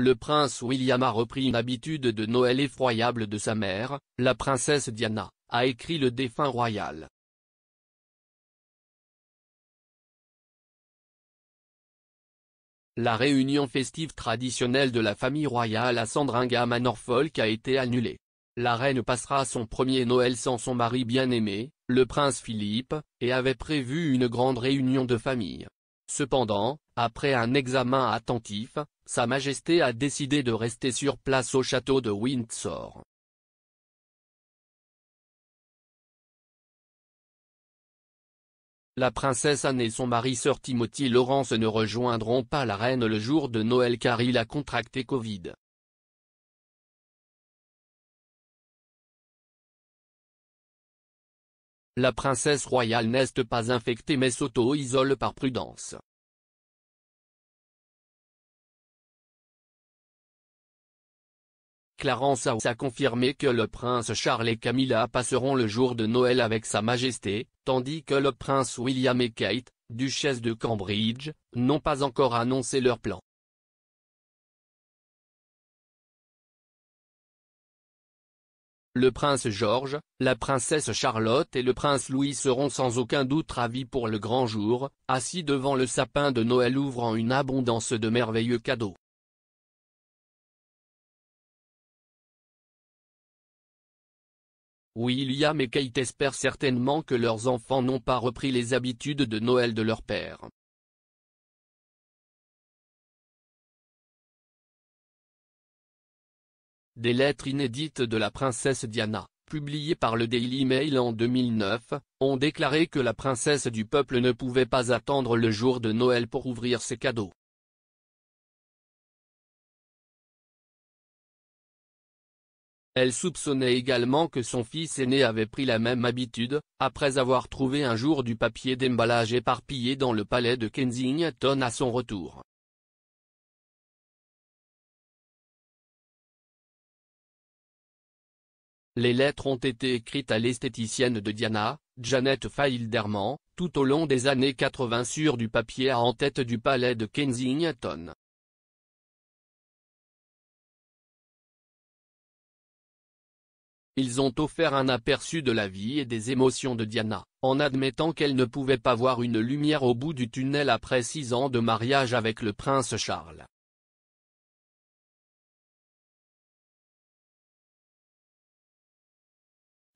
le prince William a repris une habitude de Noël effroyable de sa mère, la princesse Diana, a écrit le défunt royal. La réunion festive traditionnelle de la famille royale à Sandringham à Norfolk a été annulée. La reine passera son premier Noël sans son mari bien-aimé, le prince Philippe, et avait prévu une grande réunion de famille. Cependant, après un examen attentif, sa Majesté a décidé de rester sur place au château de Windsor. La princesse Anne et son mari Sir Timothy Laurence, ne rejoindront pas la reine le jour de Noël car il a contracté Covid. La princesse royale n'est pas infectée mais s'auto-isole par prudence. Clarence House a confirmé que le prince Charles et Camilla passeront le jour de Noël avec Sa Majesté, tandis que le prince William et Kate, duchesse de Cambridge, n'ont pas encore annoncé leur plan. Le prince George, la princesse Charlotte et le prince Louis seront sans aucun doute ravis pour le grand jour, assis devant le sapin de Noël ouvrant une abondance de merveilleux cadeaux. William et Kate espèrent certainement que leurs enfants n'ont pas repris les habitudes de Noël de leur père. Des lettres inédites de la princesse Diana, publiées par le Daily Mail en 2009, ont déclaré que la princesse du peuple ne pouvait pas attendre le jour de Noël pour ouvrir ses cadeaux. Elle soupçonnait également que son fils aîné avait pris la même habitude, après avoir trouvé un jour du papier d'emballage éparpillé dans le palais de Kensington à son retour. Les lettres ont été écrites à l'esthéticienne de Diana, Janet Failderman, tout au long des années 80 sur du papier à en-tête du palais de Kensington. Ils ont offert un aperçu de la vie et des émotions de Diana, en admettant qu'elle ne pouvait pas voir une lumière au bout du tunnel après six ans de mariage avec le prince Charles.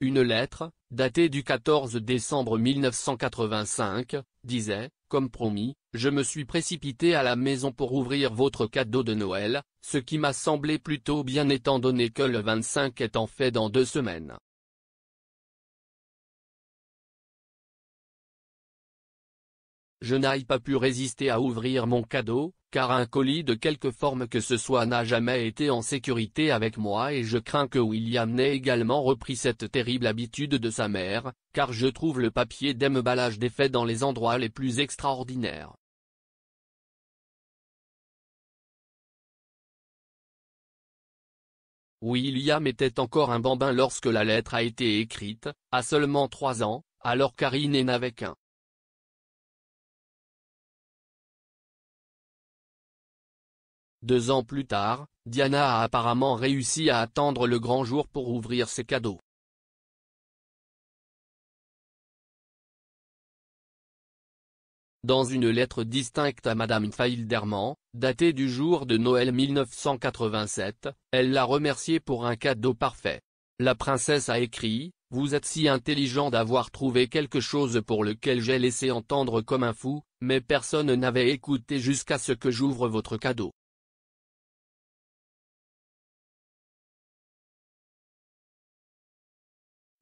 Une lettre, datée du 14 décembre 1985, disait, comme promis, je me suis précipité à la maison pour ouvrir votre cadeau de Noël, ce qui m'a semblé plutôt bien étant donné que le 25 est en fait dans deux semaines. Je n'ai pas pu résister à ouvrir mon cadeau, car un colis de quelque forme que ce soit n'a jamais été en sécurité avec moi et je crains que William n'ait également repris cette terrible habitude de sa mère, car je trouve le papier d'emballage faits dans les endroits les plus extraordinaires. William était encore un bambin lorsque la lettre a été écrite, à seulement trois ans, alors Karine n'avait qu'un. Deux ans plus tard, Diana a apparemment réussi à attendre le grand jour pour ouvrir ses cadeaux. Dans une lettre distincte à Madame Failderman, datée du jour de Noël 1987, elle l'a remerciée pour un cadeau parfait. La princesse a écrit, « Vous êtes si intelligent d'avoir trouvé quelque chose pour lequel j'ai laissé entendre comme un fou, mais personne n'avait écouté jusqu'à ce que j'ouvre votre cadeau.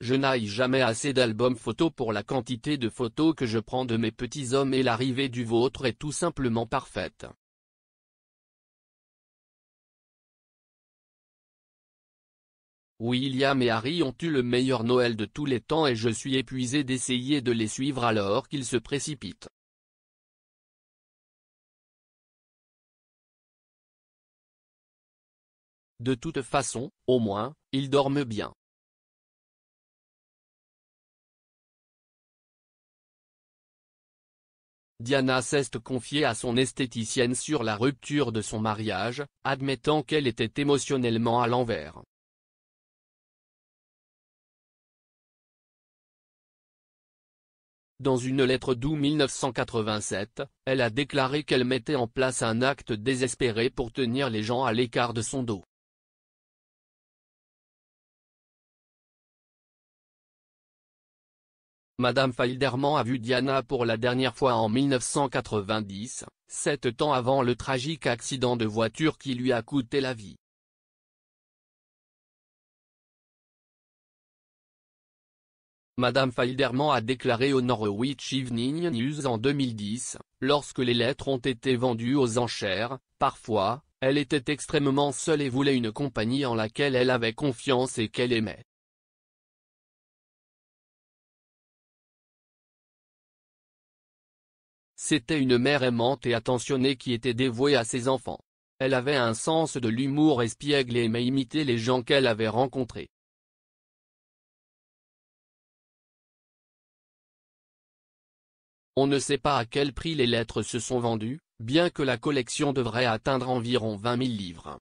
Je n'aille jamais assez d'albums photos pour la quantité de photos que je prends de mes petits hommes et l'arrivée du vôtre est tout simplement parfaite. William et Harry ont eu le meilleur Noël de tous les temps et je suis épuisé d'essayer de les suivre alors qu'ils se précipitent. De toute façon, au moins, ils dorment bien. Diana s'est confiée à son esthéticienne sur la rupture de son mariage, admettant qu'elle était émotionnellement à l'envers. Dans une lettre d'août 1987, elle a déclaré qu'elle mettait en place un acte désespéré pour tenir les gens à l'écart de son dos. Madame Failderman a vu Diana pour la dernière fois en 1990, sept ans avant le tragique accident de voiture qui lui a coûté la vie. Madame Failderman a déclaré au Norwich Evening News en 2010, lorsque les lettres ont été vendues aux enchères, parfois, elle était extrêmement seule et voulait une compagnie en laquelle elle avait confiance et qu'elle aimait. C'était une mère aimante et attentionnée qui était dévouée à ses enfants. Elle avait un sens de l'humour espiègle et aimait imiter les gens qu'elle avait rencontrés. On ne sait pas à quel prix les lettres se sont vendues, bien que la collection devrait atteindre environ 20 000 livres.